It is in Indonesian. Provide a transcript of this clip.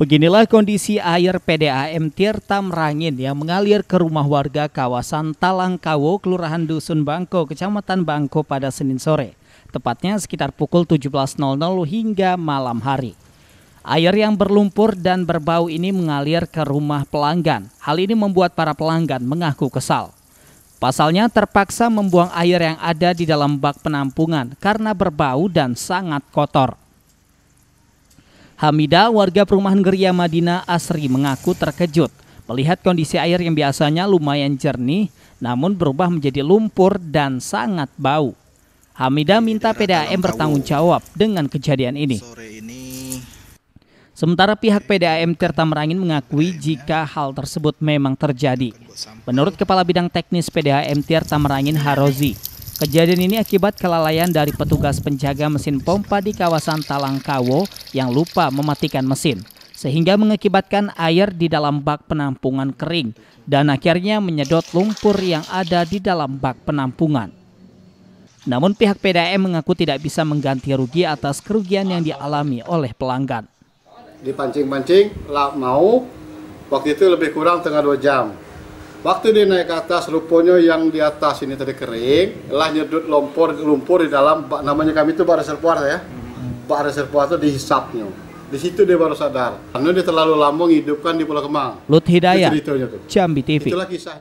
Beginilah kondisi air PDAM Tirta Merangin yang mengalir ke rumah warga kawasan Talangkawo, Kelurahan Dusun Bangko, Kecamatan Bangko pada Senin sore. Tepatnya sekitar pukul 17.00 hingga malam hari. Air yang berlumpur dan berbau ini mengalir ke rumah pelanggan. Hal ini membuat para pelanggan mengaku kesal. Pasalnya terpaksa membuang air yang ada di dalam bak penampungan karena berbau dan sangat kotor. Hamida, warga perumahan Geria Madinah Asri mengaku terkejut melihat kondisi air yang biasanya lumayan jernih namun berubah menjadi lumpur dan sangat bau. Hamida minta PDAM bertanggung jawab dengan kejadian ini. Sementara pihak PDAM Tirta Merangin mengakui jika hal tersebut memang terjadi. Menurut Kepala Bidang Teknis PDAM Tirta Merangin Harozi, Kejadian ini akibat kelalaian dari petugas penjaga mesin pompa di kawasan Talangkawo yang lupa mematikan mesin sehingga mengakibatkan air di dalam bak penampungan kering dan akhirnya menyedot lumpur yang ada di dalam bak penampungan. Namun pihak PDAM mengaku tidak bisa mengganti rugi atas kerugian yang dialami oleh pelanggan. Dipancing-pancing, mau waktu itu lebih kurang tengah dua jam. Waktu dia naik ke atas, rupanya yang di atas ini tadi kering, lah nyedut lumpur lumpur di dalam namanya kami itu bak reservoir ya. Hmm. Bak reservoir itu dihisapnya. Di situ dia baru sadar. Karena dia terlalu lama menghidupkan di Pulau Kemang. Lut Hidayah. Jambi TV. Itulah kisahnya.